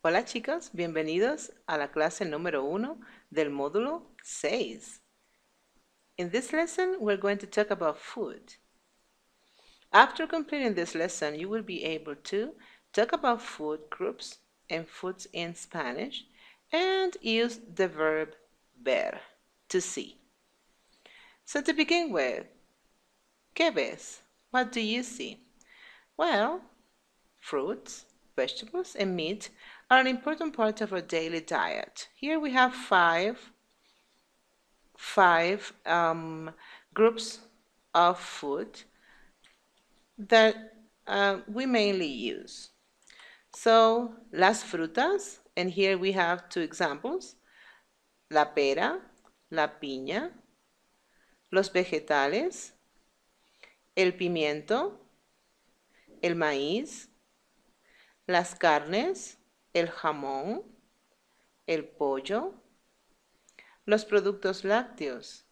Hola chicos, bienvenidos a la clase número uno del módulo 6. In this lesson, we're going to talk about food. After completing this lesson, you will be able to talk about food groups and foods in Spanish and use the verb ver, to see. So to begin with, ¿qué ves? What do you see? Well, fruits, vegetables, and meat are an important part of our daily diet. Here we have five, five um, groups of food that uh, we mainly use. So, las frutas, and here we have two examples, la pera, la piña, los vegetales, el pimiento, el maíz, las carnes, el jamón, el pollo, los productos lácteos,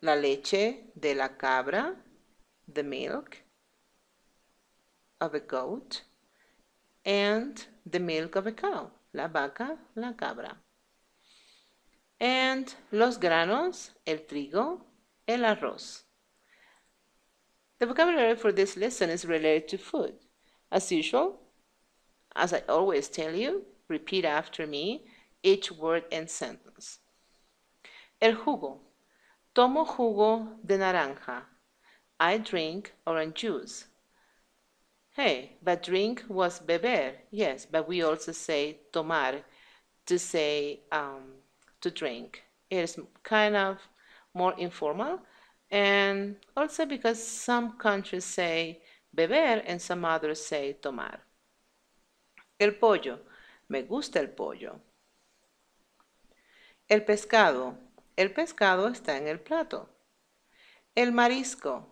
la leche de la cabra, the milk of a goat, and the milk of a cow, la vaca, la cabra. And los granos, el trigo, el arroz. The vocabulary for this lesson is related to food. As usual, As I always tell you, repeat after me each word and sentence. El jugo. Tomo jugo de naranja. I drink orange juice. Hey, but drink was beber, yes, but we also say tomar to say um, to drink. It is kind of more informal, and also because some countries say beber and some others say tomar. El pollo. Me gusta el pollo. El pescado. El pescado está en el plato. El marisco.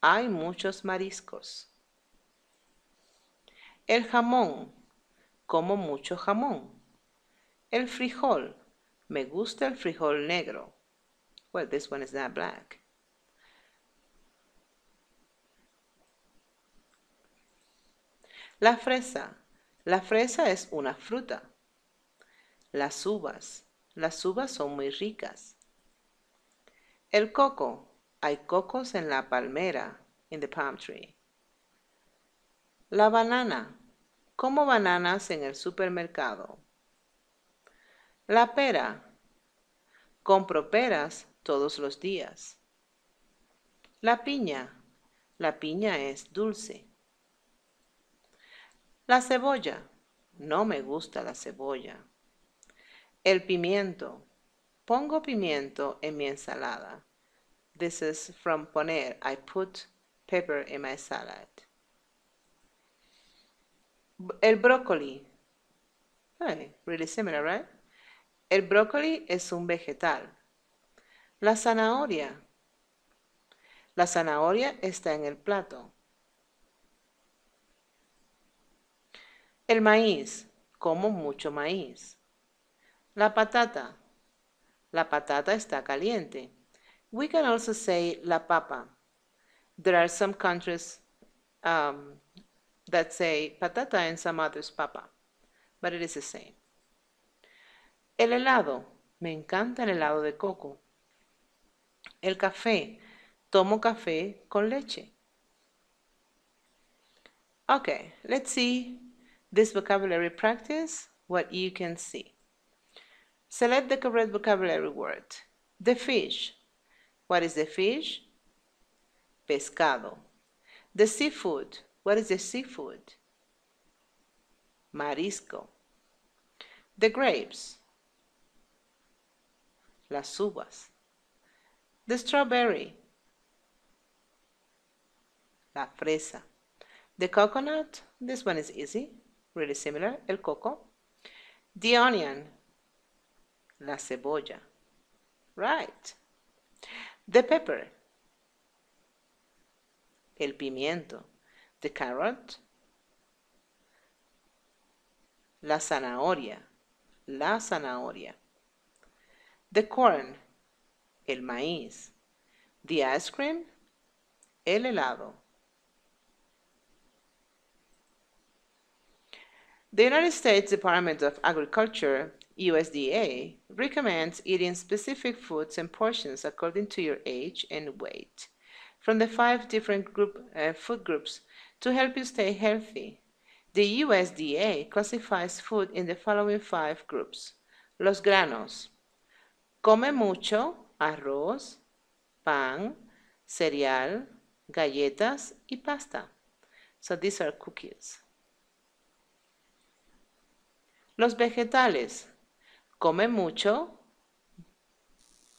Hay muchos mariscos. El jamón. Como mucho jamón. El frijol. Me gusta el frijol negro. Well, this one is not black. La fresa. La fresa es una fruta. Las uvas. Las uvas son muy ricas. El coco. Hay cocos en la palmera, in the palm tree. La banana. Como bananas en el supermercado. La pera. Compro peras todos los días. La piña. La piña es dulce. La cebolla. No me gusta la cebolla. El pimiento. Pongo pimiento en mi ensalada. This is from poner. I put pepper in my salad. El brócoli. really similar, right? El brócoli es un vegetal. La zanahoria. La zanahoria está en el plato. El maíz, como mucho maíz. La patata, la patata está caliente. We can also say la papa. There are some countries um, that say patata and some others papa, but it is the same. El helado, me encanta el helado de coco. El café, tomo café con leche. Okay, let's see this vocabulary practice what you can see. Select the correct vocabulary word. The fish. What is the fish? Pescado. The seafood. What is the seafood? Marisco. The grapes. Las uvas. The strawberry. La fresa. The coconut. This one is easy really similar, el coco. The onion, la cebolla. Right. The pepper, el pimiento. The carrot, la zanahoria. La zanahoria. The corn, el maíz. The ice cream, el helado. The United States Department of Agriculture, USDA, recommends eating specific foods and portions according to your age and weight from the five different group, uh, food groups to help you stay healthy. The USDA classifies food in the following five groups. Los granos. Come mucho arroz, pan, cereal, galletas y pasta. So these are cookies. Los vegetales. Come mucho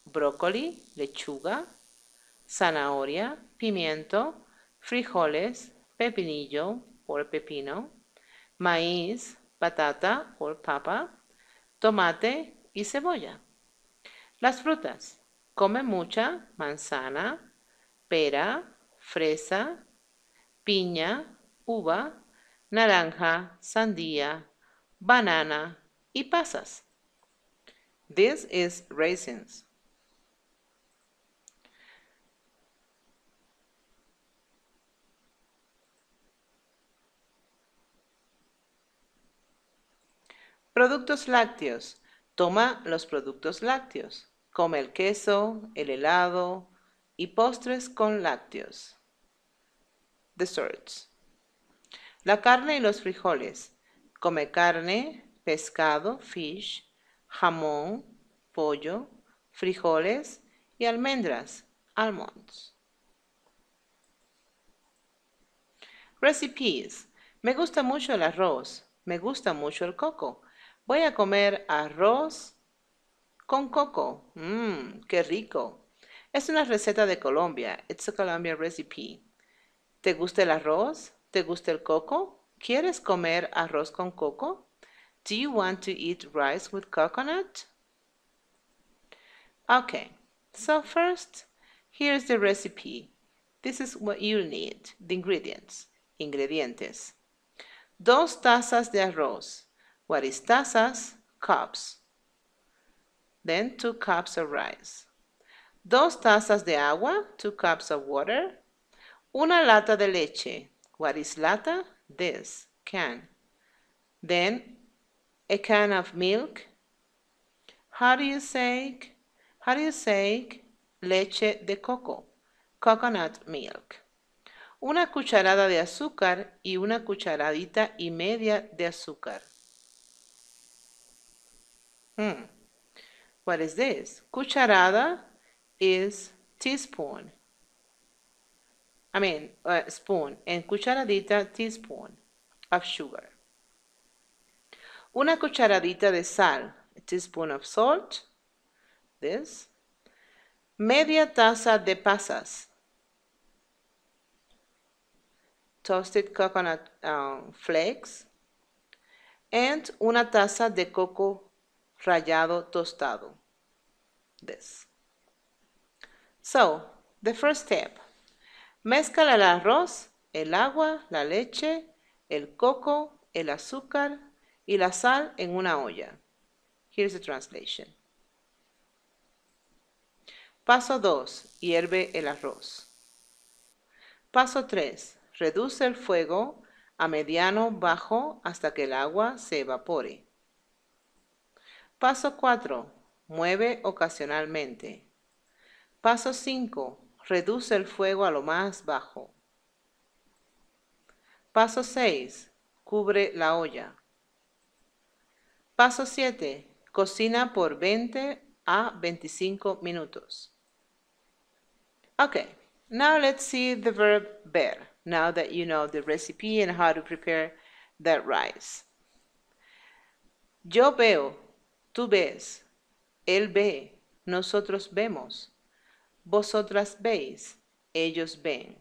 brócoli, lechuga, zanahoria, pimiento, frijoles, pepinillo o pepino, maíz, patata o papa, tomate y cebolla. Las frutas. Come mucha manzana, pera, fresa, piña, uva, naranja, sandía, banana y pasas. This is raisins. Productos lácteos. Toma los productos lácteos. Come el queso, el helado y postres con lácteos. Desserts. La carne y los frijoles. Come carne, pescado, fish, jamón, pollo, frijoles y almendras, almonds. Recipes. Me gusta mucho el arroz. Me gusta mucho el coco. Voy a comer arroz con coco. Mmm, qué rico. Es una receta de Colombia. It's a Colombia recipe. ¿Te gusta el arroz? ¿Te gusta el coco? ¿Quieres comer arroz con coco? Do you want to eat rice with coconut? Okay, so first, here's the recipe. This is what you'll need, the ingredients, ingredientes. Dos tazas de arroz. What is tazas? Cups. Then two cups of rice. Dos tazas de agua, two cups of water. Una lata de leche. What is lata? this can. Then a can of milk. How do you say how do you say leche de coco? Coconut milk. Una cucharada de azúcar y una cucharadita y media de azúcar. Hmm. What is this? Cucharada is teaspoon. I mean uh, spoon and cucharadita teaspoon of sugar. Una cucharadita de sal, a teaspoon of salt, this. Media taza de pasas, toasted coconut um, flakes, and una taza de coco rallado tostado, this. So, the first step, Mezcla el arroz, el agua, la leche, el coco, el azúcar y la sal en una olla. Here's the translation. Paso 2. Hierve el arroz. Paso 3. Reduce el fuego a mediano bajo hasta que el agua se evapore. Paso 4. Mueve ocasionalmente. Paso 5. Reduce el fuego a lo más bajo. Paso 6. Cubre la olla. Paso 7. Cocina por 20 a 25 minutos. Okay, now let's see the verb ver, now that you know the recipe and how to prepare that rice. Yo veo, tú ves, él ve, nosotros vemos. Vosotras veis, ellos ven.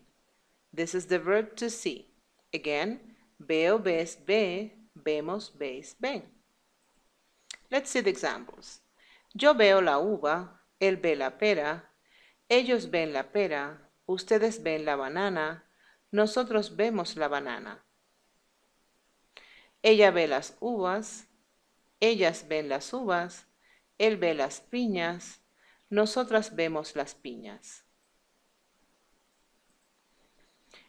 This is the verb to see. Again, veo, ves, ve, vemos, veis, ven. Let's see the examples. Yo veo la uva, él ve la pera, ellos ven la pera, ustedes ven la banana, nosotros vemos la banana. Ella ve las uvas, ellas ven las uvas, él ve las piñas, Nosotras vemos las piñas.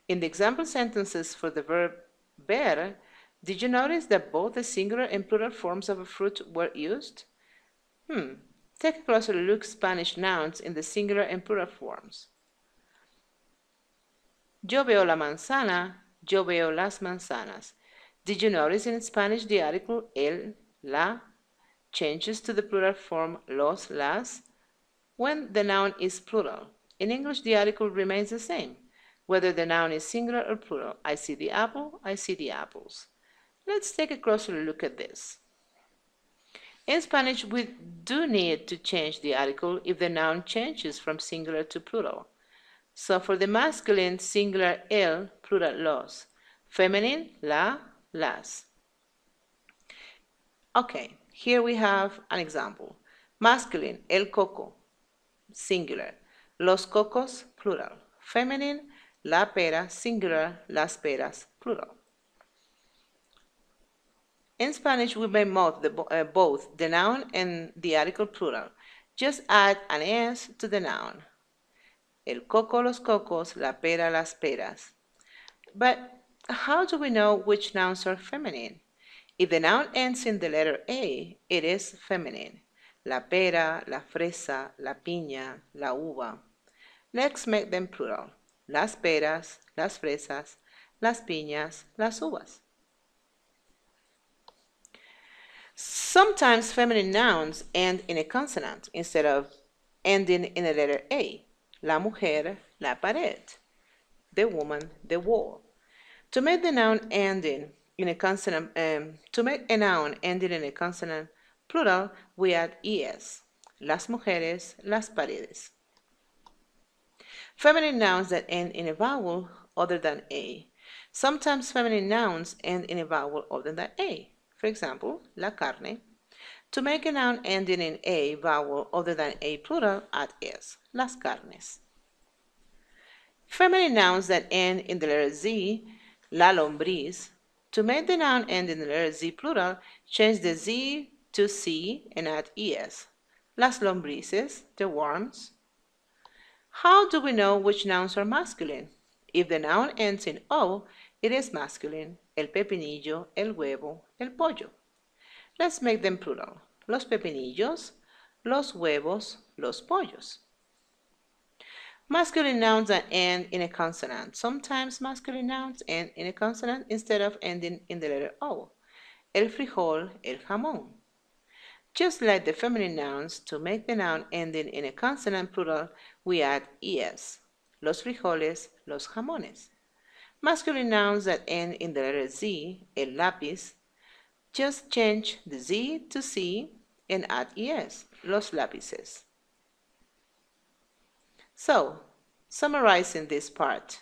In the example sentences for the verb ver, did you notice that both the singular and plural forms of a fruit were used? Hmm, take a closer look Spanish nouns in the singular and plural forms. Yo veo la manzana, yo veo las manzanas. Did you notice in Spanish the article el, la, changes to the plural form los, las, when the noun is plural. In English, the article remains the same, whether the noun is singular or plural. I see the apple, I see the apples. Let's take a closer look at this. In Spanish, we do need to change the article if the noun changes from singular to plural. So for the masculine, singular el, plural los. Feminine, la, las. Okay, here we have an example. Masculine, el coco singular. Los cocos, plural. Feminine, la pera, singular, las peras, plural. In Spanish, we may mouth the, uh, both the noun and the article plural. Just add an s to the noun. El coco, los cocos, la pera, las peras. But how do we know which nouns are feminine? If the noun ends in the letter A, it is feminine la pera, la fresa, la piña, la uva. Let's make them plural. Las peras, las fresas, las piñas, las uvas. Sometimes feminine nouns end in a consonant instead of ending in a letter A. La mujer, la pared. The woman, the wall. To make the noun ending in a consonant, um, to make a noun ending in a consonant, Plural, we add es. Las mujeres, las paredes. Feminine nouns that end in a vowel other than a. Sometimes feminine nouns end in a vowel other than a. For example, la carne. To make a noun ending in a vowel other than a plural, add es. Las carnes. Feminine nouns that end in the letter z, la lombriz. To make the noun end in the letter z plural, change the z to see and add es. Las lombrices, the worms. How do we know which nouns are masculine? If the noun ends in o, it is masculine. El pepinillo, el huevo, el pollo. Let's make them plural. Los pepinillos, los huevos, los pollos. Masculine nouns that end in a consonant. Sometimes masculine nouns end in a consonant instead of ending in the letter O. El frijol, el jamón. Just like the feminine nouns, to make the noun ending in a consonant plural, we add es. Los frijoles, los jamones. Masculine nouns that end in the letter z, el lápiz, just change the z to c and add es, los lápices. So, summarizing this part,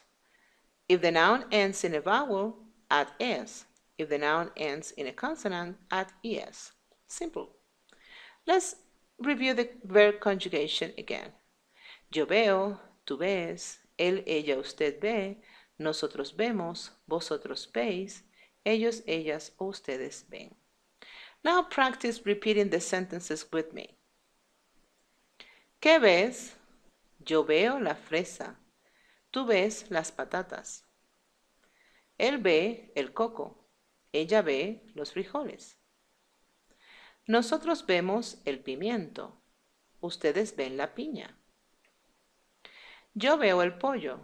if the noun ends in a vowel, add s. If the noun ends in a consonant, add es. Simple. Let's review the verb conjugation again. Yo veo, tú ves, él, ella, usted ve, nosotros vemos, vosotros veis, ellos, ellas ustedes ven. Now practice repeating the sentences with me. ¿Qué ves? Yo veo la fresa. Tú ves las patatas. Él ve el coco. Ella ve los frijoles. Nosotros vemos el pimiento. Ustedes ven la piña. Yo veo el pollo.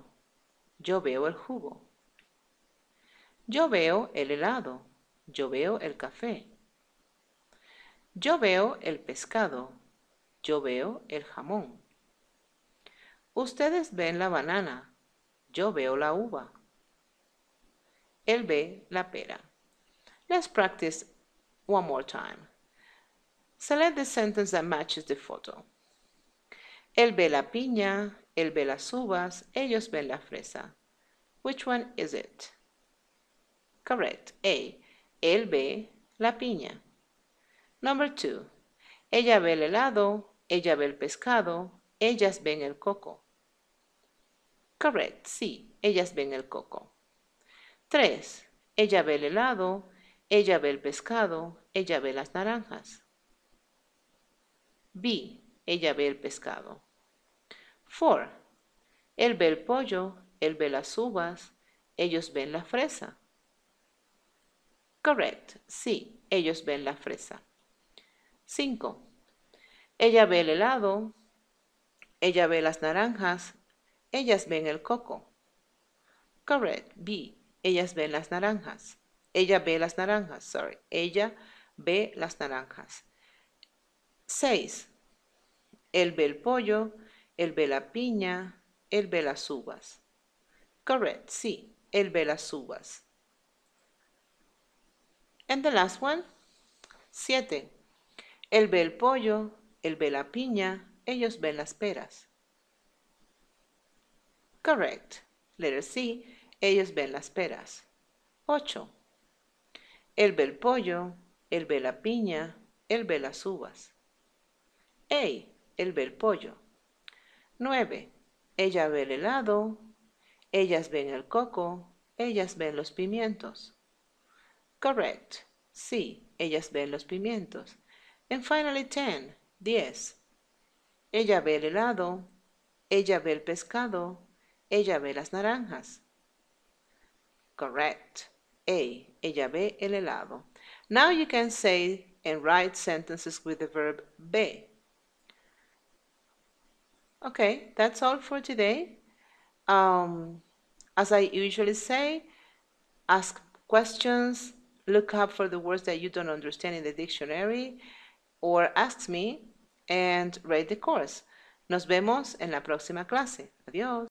Yo veo el jugo. Yo veo el helado. Yo veo el café. Yo veo el pescado. Yo veo el jamón. Ustedes ven la banana. Yo veo la uva. Él ve la pera. Let's practice one more time. Select the sentence that matches the photo. Él ve la piña, él ve las uvas, ellos ven la fresa. Which one is it? Correct. A. Él ve la piña. Number two. Ella ve el helado, ella ve el pescado, ellas ven el coco. Correct. Sí, ellas ven el coco. Tres. Ella ve el helado, ella ve el pescado, ella ve las naranjas. B. Ella ve el pescado. 4. Él ve el pollo, él ve las uvas, ellos ven la fresa. Correct. Sí, ellos ven la fresa. 5. Ella ve el helado, ella ve las naranjas, ellas ven el coco. Correct. B. Ellas ven las naranjas. Ella ve las naranjas, sorry. Ella ve las naranjas. 6. el ve el pollo, él ve la piña, él ve las uvas. Correct, sí, el ve las uvas. And the last one. 7. el ve el pollo, él ve la piña, ellos ven las peras. Correct. Letter C. Ellos ven las peras. 8. el ve el pollo, el ve la piña, él ve las uvas. Ey, él ve el pollo. 9. Ella ve el helado. Ellas ven el coco. Ellas ven los pimientos. Correct. Sí, ellas ven los pimientos. And finally 10. 10. Ella ve el helado. Ella ve el pescado. Ella ve las naranjas. Correct. A. Ella ve el helado. Now you can say and write sentences with the verb be. Okay, that's all for today. Um, as I usually say, ask questions, look up for the words that you don't understand in the dictionary, or ask me and rate the course. Nos vemos en la próxima clase. Adiós.